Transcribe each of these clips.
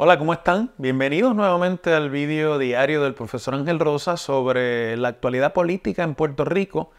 Hola, ¿cómo están? Bienvenidos nuevamente al vídeo diario del profesor Ángel Rosa sobre la actualidad política en Puerto Rico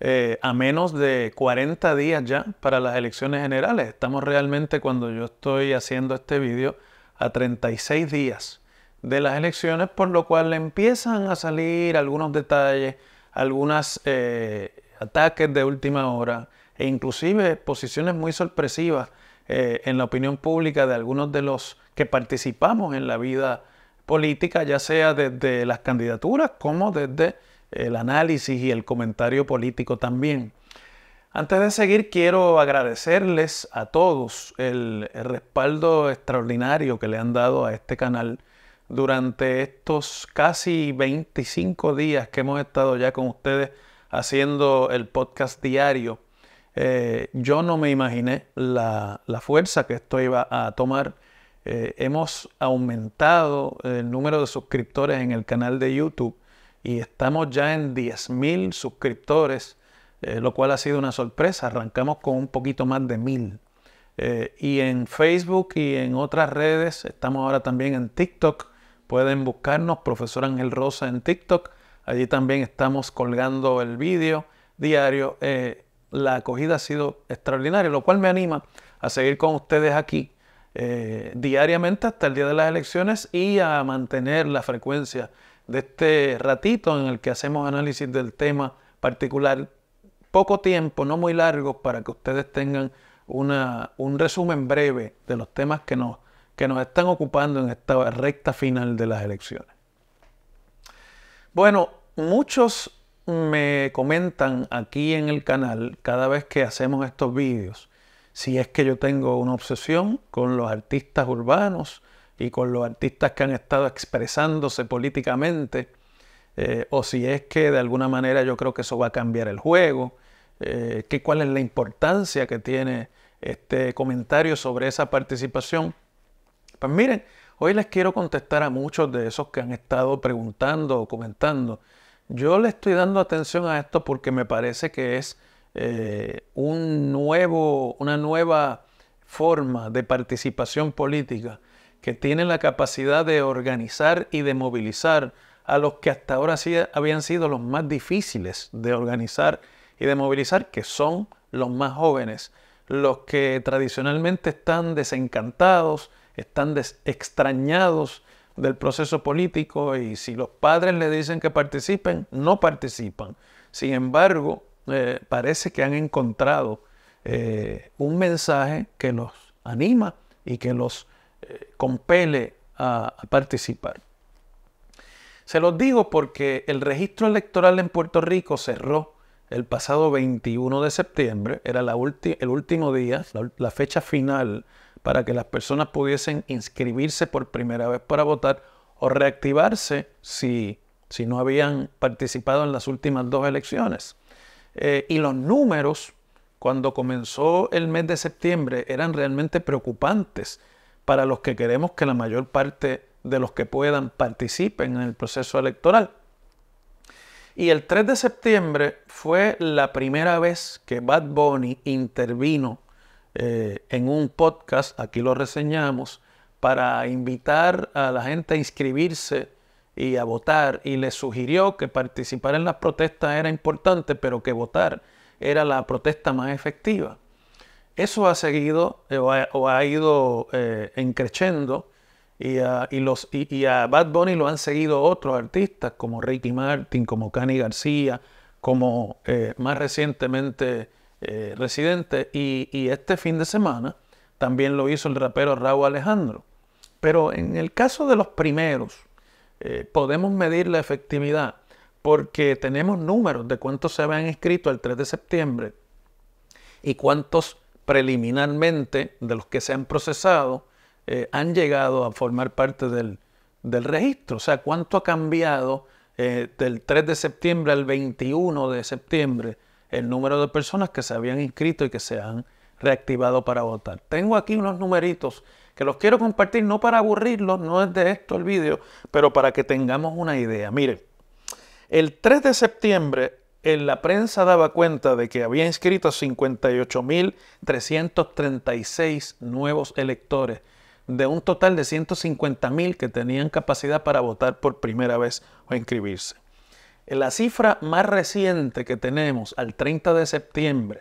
eh, a menos de 40 días ya para las elecciones generales. Estamos realmente cuando yo estoy haciendo este vídeo a 36 días de las elecciones, por lo cual empiezan a salir algunos detalles, algunos eh, ataques de última hora e inclusive posiciones muy sorpresivas eh, en la opinión pública de algunos de los que participamos en la vida política, ya sea desde las candidaturas como desde el análisis y el comentario político también. Antes de seguir, quiero agradecerles a todos el, respaldo extraordinario que le han dado a este canal durante estos casi 25 días que hemos estado ya con ustedes haciendo el podcast diario. Eh, yo no me imaginé la, la fuerza que esto iba a tomar eh, hemos aumentado el número de suscriptores en el canal de YouTube y estamos ya en 10.000 suscriptores, eh, lo cual ha sido una sorpresa. Arrancamos con un poquito más de 1.000. Eh, y en Facebook y en otras redes, estamos ahora también en TikTok. Pueden buscarnos, profesor Ángel Rosa, en TikTok. Allí también estamos colgando el vídeo diario. la acogida ha sido extraordinaria, lo cual me anima a seguir con ustedes aquí eh, diariamente hasta el día de las elecciones y a mantener la frecuencia de este ratito en el que hacemos análisis del tema particular. Poco tiempo, no muy largo, para que ustedes tengan un resumen breve de los temas que que nos están ocupando en esta recta final de las elecciones. Bueno, muchos me comentan aquí en el canal cada vez que hacemos estos vídeos si es que yo tengo una obsesión con los artistas urbanos y con los artistas que han estado expresándose políticamente, eh, o si es que de alguna manera yo creo que eso va a cambiar el juego, eh, cuál es la importancia que tiene este comentario sobre esa participación. Pues miren, hoy les quiero contestar a muchos de esos que han estado preguntando o comentando. Yo le estoy dando atención a esto porque me parece que es eh, un nuevo, una nueva forma de participación política que tiene la capacidad de organizar y de movilizar a los que hasta ahora sí habían sido los más difíciles de organizar y de movilizar, que son los más jóvenes, los que tradicionalmente están desencantados, están extrañados del proceso político y si los padres le dicen que participen, no participan. Sin embargo, eh, parece que han encontrado eh, un mensaje que los anima y que los eh, compele a, participar. Se los digo porque el registro electoral en Puerto Rico cerró el pasado 21 de septiembre, era el último día, la, fecha final para que las personas pudiesen inscribirse por primera vez para votar o reactivarse si no habían participado en las últimas dos elecciones. Eh, y los números cuando comenzó el mes de septiembre eran realmente preocupantes para los que queremos que la mayor parte de los que puedan participen en el proceso electoral. Y el 3 de septiembre fue la primera vez que Bad Bunny intervino eh, en un podcast, aquí lo reseñamos, para invitar a la gente a inscribirse y a votar y le sugirió que participar en las protestas era importante, pero que votar era la protesta más efectiva. Eso ha seguido eh, o, ha, ido eh, encreciendo y a, y Bad Bunny lo han seguido otros artistas como Ricky Martin, como Cani García, como eh, más recientemente eh, Residente y, y este fin de semana también lo hizo el rapero Raúl Alejandro. Pero en el caso de los primeros, eh, podemos medir la efectividad porque tenemos números de cuántos se habían inscrito el 3 de septiembre y cuántos preliminarmente de los que se han procesado eh, han llegado a formar parte del, registro. O sea, cuánto ha cambiado eh, del 3 de septiembre al 21 de septiembre el número de personas que se habían inscrito y que se han reactivado para votar. Tengo aquí unos numeritos que los quiero compartir no para aburrirlos, no es de esto el vídeo, pero para que tengamos una idea. Miren, el 3 de septiembre en la prensa daba cuenta de que había inscrito 58.336 nuevos electores de un total de 150.000 que tenían capacidad para votar por primera vez o inscribirse. La cifra más reciente que tenemos al 30 de septiembre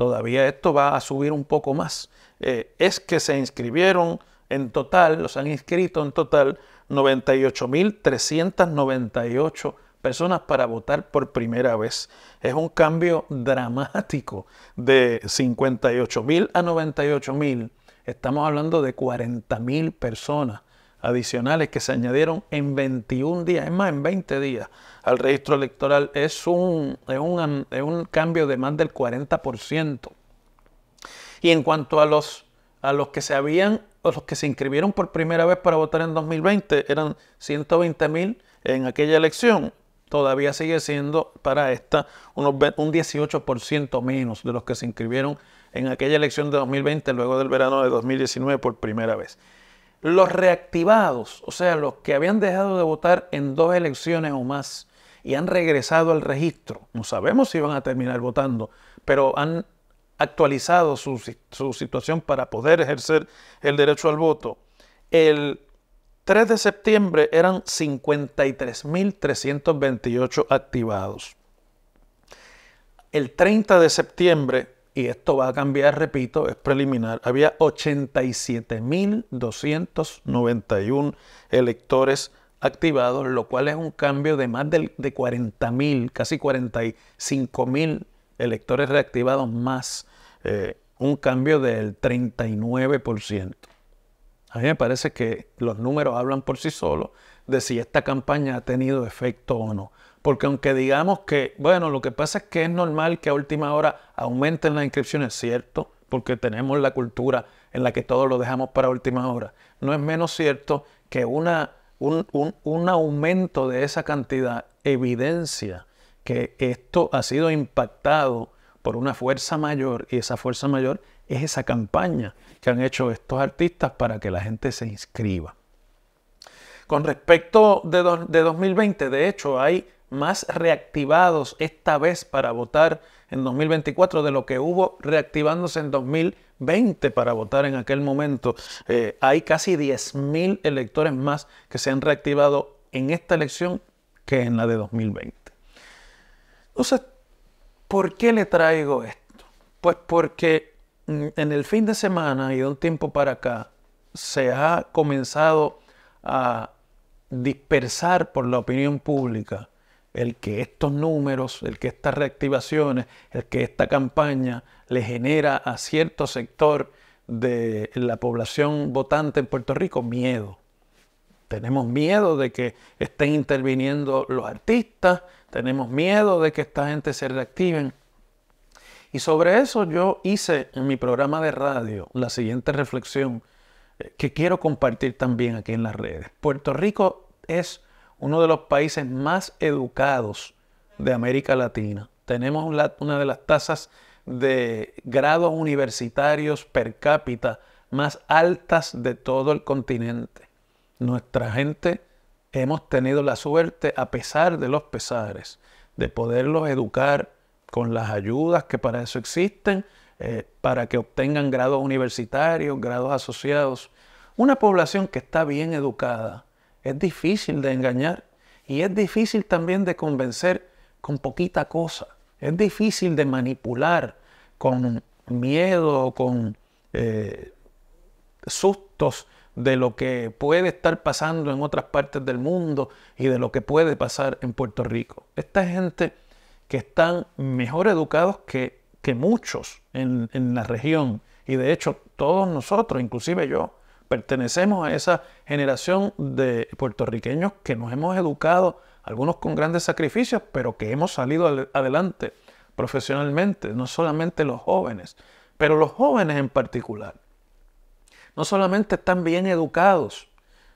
todavía esto va a subir un poco más. Eh, es que se inscribieron en total, los han inscrito en total 98.398 personas para votar por primera vez. Es un cambio dramático de 58.000 a 98.000. Estamos hablando de 40.000 personas adicionales que se añadieron en 21 días, es más, en 20 días al registro electoral. Es un, un, cambio de más del 40%. Y en cuanto a los, a los que se habían, o los que se inscribieron por primera vez para votar en 2020, eran 120 mil en aquella elección. Todavía sigue siendo para esta unos, un 18% menos de los que se inscribieron en aquella elección de 2020 luego del verano de 2019 por primera vez. Los reactivados, o sea, los que habían dejado de votar en dos elecciones o más y han regresado al registro, no sabemos si van a terminar votando, pero han actualizado su, su situación para poder ejercer el derecho al voto. El 3 de septiembre eran 53.328 activados. El 30 de septiembre y esto va a cambiar, repito, es preliminar, había 87.291 electores activados, lo cual es un cambio de más de, 40.000, casi 45.000 electores reactivados más, eh, un cambio del 39%. A mí me parece que los números hablan por sí solos de si esta campaña ha tenido efecto o no. Porque aunque digamos que, bueno, lo que pasa es que es normal que a última hora aumenten las inscripciones, cierto, porque tenemos la cultura en la que todo lo dejamos para última hora. No es menos cierto que una, un, aumento de esa cantidad evidencia que esto ha sido impactado por una fuerza mayor y esa fuerza mayor es esa campaña que han hecho estos artistas para que la gente se inscriba. Con respecto de 2020, de hecho, hay más reactivados esta vez para votar en 2024 de lo que hubo reactivándose en 2020 para votar en aquel momento. Eh, hay casi 10.000 electores más que se han reactivado en esta elección que en la de 2020. Entonces, ¿por qué le traigo esto? Pues porque mm, en el fin de semana y de un tiempo para acá se ha comenzado a dispersar por la opinión pública el que estos números, el que estas reactivaciones, el que esta campaña le genera a cierto sector de la población votante en Puerto Rico miedo. Tenemos miedo de que estén interviniendo los artistas, tenemos miedo de que esta gente se reactiven. Y sobre eso yo hice en mi programa de radio la siguiente reflexión eh, que quiero compartir también aquí en las redes. Puerto Rico es uno de los países más educados de América Latina. Tenemos una de las tasas de grados universitarios per cápita más altas de todo el continente. Nuestra gente hemos tenido la suerte, a pesar de los pesares, de poderlos educar con las ayudas que para eso existen, eh, para que obtengan grados universitarios, grados asociados. Una población que está bien educada es difícil de engañar y es difícil también de convencer con poquita cosa. Es difícil de manipular con miedo, con eh, sustos de lo que puede estar pasando en otras partes del mundo y de lo que puede pasar en Puerto Rico. Esta gente que están mejor educados que, que muchos en la región y de hecho todos nosotros, inclusive yo, pertenecemos a esa generación de puertorriqueños que nos hemos educado, algunos con grandes sacrificios, pero que hemos salido adelante profesionalmente, no solamente los jóvenes, pero los jóvenes en particular. No solamente están bien educados,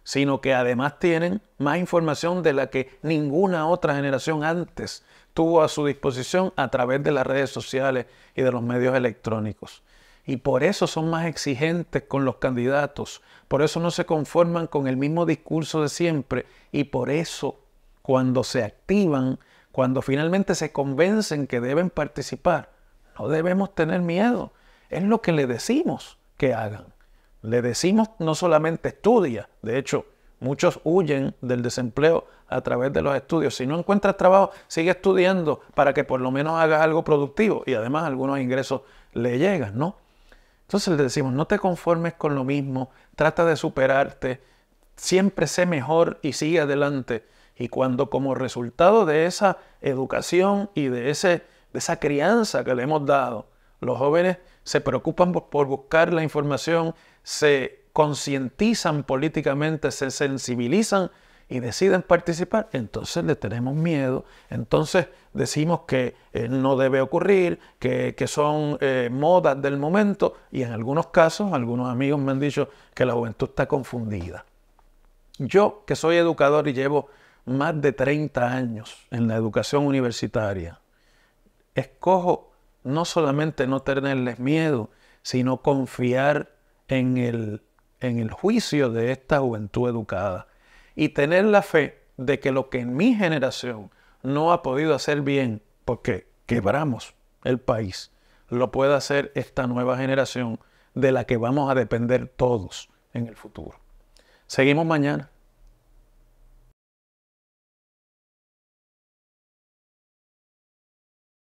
sino que además tienen más información de la que ninguna otra generación antes tuvo a su disposición a través de las redes sociales y de los medios electrónicos y por eso son más exigentes con los candidatos, por eso no se conforman con el mismo discurso de siempre y por eso cuando se activan, cuando finalmente se convencen que deben participar, no debemos tener miedo. Es lo que le decimos que hagan. Le decimos no solamente estudia, de hecho, muchos huyen del desempleo a través de los estudios. Si no encuentras trabajo, sigue estudiando para que por lo menos hagas algo productivo y además algunos ingresos le llegan, ¿no? Entonces le decimos, no te conformes con lo mismo, trata de superarte, siempre sé mejor y sigue adelante. Y cuando como resultado de esa educación y de, ese, de esa crianza que le hemos dado, los jóvenes se preocupan por, por buscar la información, se concientizan políticamente, se sensibilizan y deciden participar, entonces le tenemos miedo, entonces decimos que eh, no debe ocurrir, que, son eh, modas del momento y en algunos casos, algunos amigos me han dicho que la juventud está confundida. Yo, que soy educador y llevo más de 30 años en la educación universitaria, escojo no solamente no tenerles miedo, sino confiar en el juicio de esta juventud educada y tener la fe de que lo que en mi generación no ha podido hacer bien, porque quebramos el país, lo pueda hacer esta nueva generación de la que vamos a depender todos en el futuro. Seguimos mañana.